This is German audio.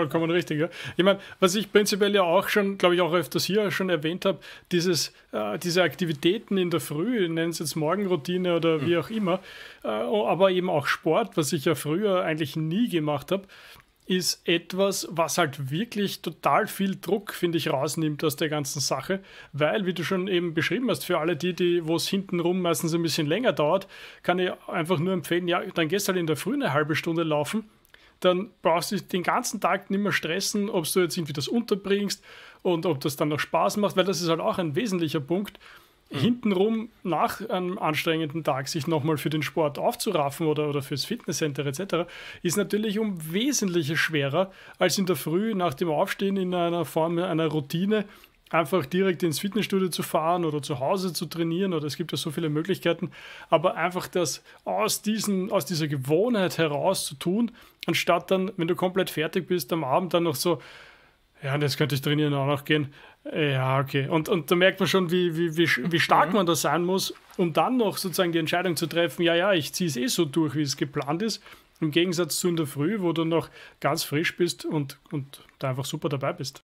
Vollkommen richtig, ja. Ich meine, was ich prinzipiell ja auch schon, glaube ich, auch öfters hier schon erwähnt habe, dieses, äh, diese Aktivitäten in der Früh, nennen es jetzt Morgenroutine oder wie mhm. auch immer, äh, aber eben auch Sport, was ich ja früher eigentlich nie gemacht habe, ist etwas, was halt wirklich total viel Druck, finde ich, rausnimmt aus der ganzen Sache. Weil, wie du schon eben beschrieben hast, für alle die, die wo es hintenrum meistens ein bisschen länger dauert, kann ich einfach nur empfehlen, ja, dann gehst halt in der Früh eine halbe Stunde laufen dann brauchst du dich den ganzen Tag nicht mehr stressen, ob du jetzt irgendwie das unterbringst und ob das dann noch Spaß macht, weil das ist halt auch ein wesentlicher Punkt. Mhm. Hintenrum nach einem anstrengenden Tag sich nochmal für den Sport aufzuraffen oder, oder fürs Fitnesscenter etc. ist natürlich um wesentliches schwerer als in der Früh nach dem Aufstehen in einer Form einer Routine einfach direkt ins Fitnessstudio zu fahren oder zu Hause zu trainieren oder es gibt ja so viele Möglichkeiten, aber einfach das aus, diesen, aus dieser Gewohnheit heraus zu tun, anstatt dann, wenn du komplett fertig bist, am Abend dann noch so, ja, und jetzt könnte ich trainieren auch noch gehen. Ja, okay. Und, und da merkt man schon, wie, wie, wie, wie stark mhm. man da sein muss, um dann noch sozusagen die Entscheidung zu treffen, ja, ja, ich ziehe es eh so durch, wie es geplant ist. Im Gegensatz zu in der Früh, wo du noch ganz frisch bist und, und da einfach super dabei bist.